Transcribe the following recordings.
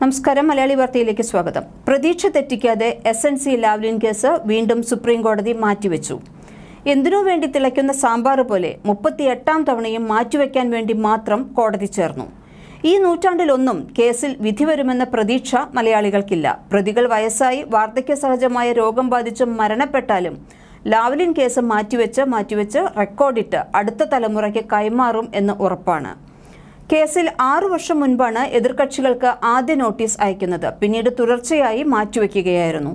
നമസ്കാരം മലയാളി വാർത്തയിലേക്ക് സ്വാഗതം പ്രതീക്ഷ തെറ്റിക്കാതെ S N C Lavalin case വീണ്ടും സുപ്രീം കോടതി മാറ്റിവെച്ചു എന്തിനു വേണ്ടി തിളയ്ക്കുന്ന സാമ്പാർ പോലെ എട്ടാം തവണയും മാറ്റിവെക്കാൻ വേണ്ടി മാത്രം കോടതി ചേർന്നു ഈ നൂറ്റാണ്ടിലൊന്നും കേസിൽ വിധി വരുമെന്ന പ്രതീക്ഷ മലയാളികൾക്കില്ല പ്രതികൾ വയസ്സായി വാർദ്ധക്യ സഹജമായ രോഗം ബാധിച്ച് മരണപ്പെട്ടാലും ലാവ്ലിൻ കേസ് മാറ്റിവെച്ച് മാറ്റിവെച്ച് റെക്കോർഡിട്ട് അടുത്ത തലമുറയ്ക്ക് കൈമാറും എന്ന് ഉറപ്പാണ് കേസിൽ ആറു വർഷം മുൻപാണ് എതിർകക്ഷികൾക്ക് ആദ്യ നോട്ടീസ് അയക്കുന്നത് പിന്നീട് തുടർച്ചയായി മാറ്റിവെക്കുകയായിരുന്നു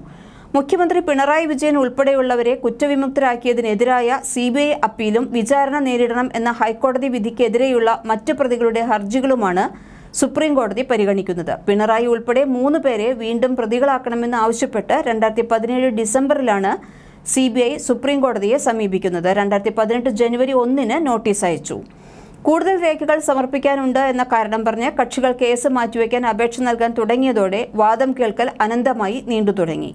മുഖ്യമന്ത്രി പിണറായി വിജയൻ ഉൾപ്പെടെയുള്ളവരെ കുറ്റവിമുക്തരാക്കിയതിനെതിരായ സി ബി ഐ അപ്പീലും വിചാരണ നേരിടണം എന്ന ഹൈക്കോടതി വിധിക്കെതിരെയുള്ള മറ്റ് പ്രതികളുടെ ഹർജികളുമാണ് സുപ്രീം കോടതി പരിഗണിക്കുന്നത് പിണറായി ഉൾപ്പെടെ മൂന്ന് പേരെ വീണ്ടും പ്രതികളാക്കണമെന്ന് ആവശ്യപ്പെട്ട് രണ്ടായിരത്തി പതിനേഴ് ഡിസംബറിലാണ് സി ബി ഐ സുപ്രീം കോടതിയെ സമീപിക്കുന്നത് രണ്ടായിരത്തി പതിനെട്ട് ജനുവരി ഒന്നിന് നോട്ടീസ് അയച്ചു കൂടുതൽ രേഖകൾ സമർപ്പിക്കാനുണ്ട് എന്ന കാരണം പറഞ്ഞ് കക്ഷികൾ കേസ് മാറ്റിവെക്കാൻ അപേക്ഷ നൽകാൻ തുടങ്ങിയതോടെ വാദം കേൾക്കൽ അനന്തമായി നീണ്ടു തുടങ്ങി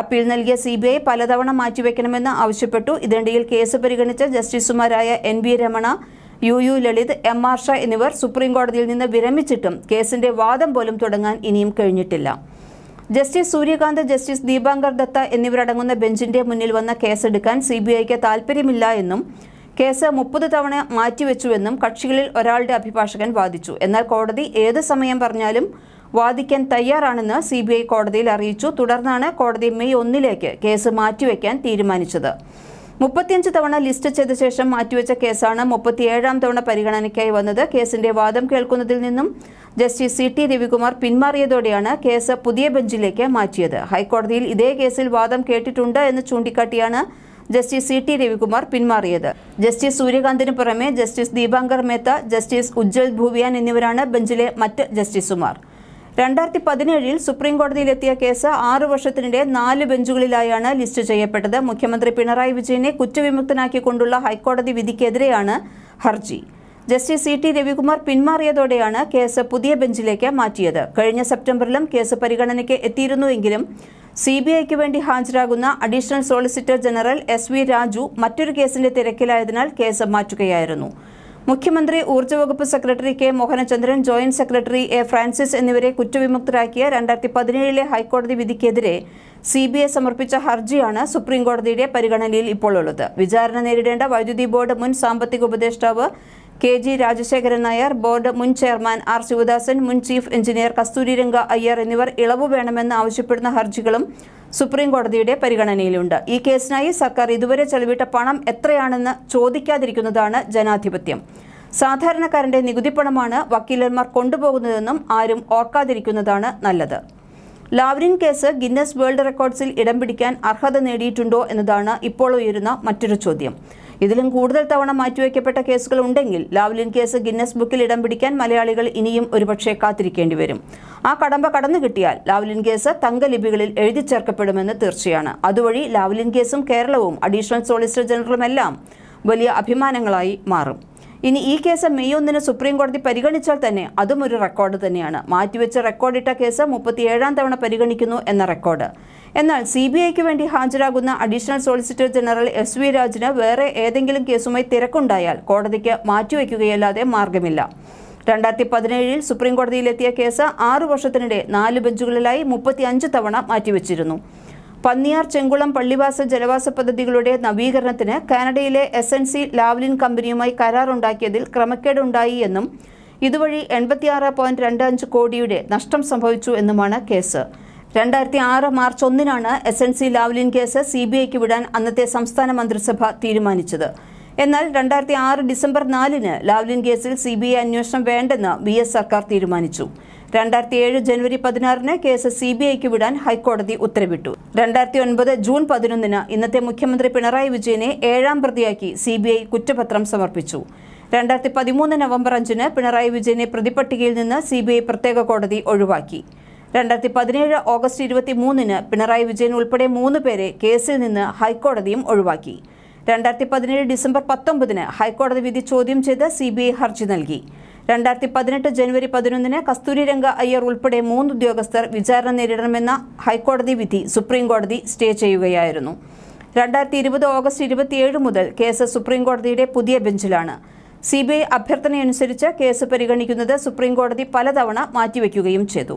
അപ്പീൽ നൽകിയ സി ബി ഐ പലതവണ മാറ്റിവെക്കണമെന്ന് ആവശ്യപ്പെട്ടു ഇതിനിടയിൽ കേസ് പരിഗണിച്ച ജസ്റ്റിസുമാരായ N V Ramana U U Lalit M R Shah എന്നിവർ സുപ്രീം കോടതിയിൽ നിന്ന് വിരമിച്ചിട്ടും കേസിന്റെ വാദം പോലും തുടങ്ങാൻ ഇനിയും കഴിഞ്ഞിട്ടില്ല ജസ്റ്റിസ് സൂര്യകാന്ത് ജസ്റ്റിസ് ദീപാങ്കർ ദത്ത എന്നിവരടങ്ങുന്ന ബെഞ്ചിന്റെ മുന്നിൽ വന്ന കേസെടുക്കാൻ സി ബി ഐക്ക് താൽപ്പര്യമില്ല എന്നും കേസ് മുപ്പത് തവണ മാറ്റിവെച്ചുവെന്നും കക്ഷികളിൽ ഒരാളുടെ അഭിഭാഷകൻ വാദിച്ചു എന്നാൽ കോടതി ഏത് സമയം പറഞ്ഞാലും വാദിക്കാൻ തയ്യാറാണെന്ന് സി ബി ഐ കോടതിയിൽ അറിയിച്ചു തുടർന്നാണ് കോടതി മെയ് ഒന്നിലേക്ക് കേസ് മാറ്റിവെക്കാൻ തീരുമാനിച്ചത് മുപ്പത്തിയഞ്ച് തവണ ലിസ്റ്റ് ചെയ്ത ശേഷം മാറ്റിവെച്ച കേസാണ് മുപ്പത്തിയേഴാം തവണ പരിഗണനയ്ക്കായി വന്നത് കേസിന്റെ വാദം കേൾക്കുന്നതിൽ നിന്നും ജസ്റ്റിസ് സി ടി രവികുമാർ പിന്മാറിയതോടെയാണ് കേസ് പുതിയ ബെഞ്ചിലേക്ക് മാറ്റിയത് ഹൈക്കോടതിയിൽ ഇതേ കേസിൽ വാദം കേട്ടിട്ടുണ്ട് എന്ന് ചൂണ്ടിക്കാട്ടിയാണ് ജസ്റ്റിസ് സി ടി രവികുമാർ പിന്മാറിയത് ജസ്റ്റിസ് സൂര്യകാന്തിന് പുറമെ ജസ്റ്റിസ് ദീപാങ്കർ മേത്ത ജസ്റ്റിസ് ഉജ്ജൽ ഭൂവിയാൻ എന്നിവരാണ് ബെഞ്ചിലെ മറ്റ് ജസ്റ്റിസുമാർ രണ്ടായിരത്തി പതിനേഴിൽ സുപ്രീം കോടതിയിലെത്തിയ കേസ് ആറു വർഷത്തിനിടെ നാല് ബെഞ്ചുകളിലായാണ് ലിസ്റ്റ് ചെയ്യപ്പെട്ടത് മുഖ്യമന്ത്രി പിണറായി വിജയനെ കുറ്റവിമുക്തനാക്കിക്കൊണ്ടുള്ള ഹൈക്കോടതി വിധിക്കെതിരെയാണ് ഹർജി ജസ്റ്റിസ് സി ടി രവികുമാർ പിന്മാറിയതോടെയാണ് കേസ് പുതിയ ബെഞ്ചിലേക്ക് മാറ്റിയത് കഴിഞ്ഞ സെപ്റ്റംബറിലും കേസ് പരിഗണനയ്ക്ക് എത്തിയിരുന്നുവെങ്കിലും സി ബി ഐക്ക് വേണ്ടി ഹാജരാകുന്ന additional solicitor general S V Raju മറ്റൊരു കേസിന്റെ തിരക്കിലായതിനാൽ കേസ് മാറ്റുകയായിരുന്നു മുഖ്യമന്ത്രി ഊർജ്ജ വകുപ്പ് secretary K Mohanachandran joint secretary A Francis എന്നിവരെ കുറ്റവിമുക്തരാക്കിയ രണ്ടായിരത്തി പതിനേഴിലെ ഹൈക്കോടതി വിധിക്കെതിരെ സി ബി ഐ സമർപ്പിച്ച ഹർജിയാണ് സുപ്രീംകോടതിയുടെ പരിഗണനയിൽ ഇപ്പോൾ ഉള്ളത് വിചാരണ നേരിടേണ്ട വൈദ്യുതി ബോർഡ് മുൻ സാമ്പത്തിക ഉപദേഷ്ടാവ് K G Rajasekharan Nair board മുൻ ചെയർമാൻ ആർ ശിവദാസൻ മുൻ ചീഫ് എഞ്ചിനീയർ കസ്തൂരിരംഗ അയ്യർ എന്നിവർ ഇളവ് വേണമെന്ന് ആവശ്യപ്പെടുന്ന ഹർജികളും സുപ്രീം കോടതിയുടെ പരിഗണനയിലുണ്ട് ഈ കേസിനായി സർക്കാർ ഇതുവരെ ചെലവിട്ട പണം എത്രയാണെന്ന് ചോദിക്കാതിരിക്കുന്നതാണ് ജനാധിപത്യം സാധാരണക്കാരന്റെ നികുതി പണമാണ് വക്കീലന്മാർ കൊണ്ടുപോകുന്നതെന്നും ആരും ഓർക്കാതിരിക്കുന്നതാണ് നല്ലത് ലാവ്രിൻ കേസ് ഗിന്നസ് വേൾഡ് റെക്കോർഡ്സിൽ ഇടം പിടിക്കാൻ അർഹത നേടിയിട്ടുണ്ടോ എന്നതാണ് ഇപ്പോൾ ഉയരുന്ന മറ്റൊരു ചോദ്യം ഇതിലും കൂടുതൽ തവണ മാറ്റിവെക്കപ്പെട്ട കേസുകൾ ഉണ്ടെങ്കിൽ ലാവ്ലിൻ കേസ് ഗിന്നസ് ബുക്കിൽ ഇടം പിടിക്കാൻ മലയാളികൾ ഇനിയും ഒരുപക്ഷെ കാത്തിരിക്കേണ്ടി വരും ആ കടമ്പ കടന്നു കിട്ടിയാൽ ലാവ്ലിൻ കേസ് തങ്കലിപികളിൽ എഴുതി ചേർക്കപ്പെടുമെന്ന് തീർച്ചയാണ് അതുവഴി ലാവ്ലിൻ കേസും കേരളവും അഡീഷണൽ സോളിസിറ്റർ ജനറലുമെല്ലാം വലിയ അഭിമാനങ്ങളായി മാറും ഇനി ഈ കേസ് മെയ് ഒന്നിന് സുപ്രീം കോടതി പരിഗണിച്ചാൽ തന്നെ അതും ഒരു റെക്കോർഡ് തന്നെയാണ് മാറ്റിവെച്ച റെക്കോർഡിട്ട കേസ് മുപ്പത്തിയേഴാം തവണ പരിഗണിക്കുന്നു എന്ന റെക്കോർഡ് എന്നാൽ സി ബി ഐക്ക് വേണ്ടി ഹാജരാകുന്ന additional solicitor general S V രാജിന് വേറെ ഏതെങ്കിലും കേസുമായി തിരക്കുണ്ടായാൽ കോടതിക്ക് മാറ്റിവെക്കുകയല്ലാതെ മാർഗമില്ല രണ്ടായിരത്തി പതിനേഴിൽ സുപ്രീം കേസ് ആറു വർഷത്തിനിടെ നാല് ബെഞ്ചുകളിലായി മുപ്പത്തിയഞ്ച് തവണ മാറ്റിവെച്ചിരുന്നു പന്നിയാർ ചെങ്കുളം പള്ളിവാസ ജലവാസ പദ്ധതികളുടെ നവീകരണത്തിന് കാനഡയിലെ എസ് എൻ സി ലാവ്ലിൻ കമ്പനിയുമായി കരാറുണ്ടാക്കിയതിൽ ക്രമക്കേടുണ്ടായി എന്നും ഇതുവഴി എൺപത്തിയാറ് പോയിന്റ് രണ്ട് അഞ്ച് കോടിയുടെ നഷ്ടം സംഭവിച്ചു എന്നുമാണ് കേസ് രണ്ടായിരത്തി ആറ് മാർച്ച് ഒന്നിനാണ് S N C Lavalin case C B ഐക്ക് വിടാൻ അന്നത്തെ സംസ്ഥാന മന്ത്രിസഭ തീരുമാനിച്ചത് എന്നാൽ രണ്ടായിരത്തി ആറ് ഡിസംബർ നാലിന് ലാവ്ലിൻ കേസിൽ സി ബി ഐ അന്വേഷണം വേണ്ടെന്ന് വി എസ് സർക്കാർ തീരുമാനിച്ചു രണ്ടായിരത്തി ഏഴ് ജനുവരി പതിനാറിന് കേസ് സി ബി ഐക്ക് വിടാൻ ഹൈക്കോടതി ഉത്തരവിട്ടു രണ്ടായിരത്തി ഒൻപത് ജൂൺ പതിനൊന്നിന് ഇന്നത്തെ മുഖ്യമന്ത്രി പിണറായി വിജയനെ ഏഴാം പ്രതിയാക്കി സി ബി ഐ കുറ്റപത്രം സമർപ്പിച്ചു രണ്ടായിരത്തി പതിമൂന്ന് നവംബർ അഞ്ചിന് പിണറായി വിജയനെ പ്രതിപട്ടികയിൽ നിന്ന് സി ബി ഐ പ്രത്യേക കോടതി ഒഴിവാക്കി രണ്ടായിരത്തി പതിനേഴ് ഓഗസ്റ്റ് ഇരുപത്തി മൂന്നിന് പിണറായി വിജയൻ ഉൾപ്പെടെ മൂന്ന് പേരെ കേസിൽ നിന്ന് ഹൈക്കോടതിയും ഒഴിവാക്കി രണ്ടായിരത്തി പതിനേഴ് ഡിസംബർ പത്തൊമ്പതിന് ഹൈക്കോടതി വിധി ചോദ്യം ചെയ്ത് സി ബി ഐ ഹർജി നൽകി രണ്ടായിരത്തി പതിനെട്ട് ജനുവരി പതിനൊന്നിന് രംഗ അയ്യർ ഉൾപ്പെടെ മൂന്ന് ഉദ്യോഗസ്ഥർ വിചാരണ നേരിടണമെന്ന ഹൈക്കോടതി വിധി സുപ്രീം കോടതി സ്റ്റേ ചെയ്യുകയായിരുന്നു രണ്ടായിരത്തി ഇരുപത് ഓഗസ്റ്റ് ഇരുപത്തിയേഴ് മുതൽ കേസ് സുപ്രീം കോടതിയുടെ പുതിയ ബെഞ്ചിലാണ് സി ബി ഐ അഭ്യർത്ഥനയനുസരിച്ച് കേസ് പരിഗണിക്കുന്നത് സുപ്രീം കോടതി പലതവണ മാറ്റിവെക്കുകയും ചെയ്തു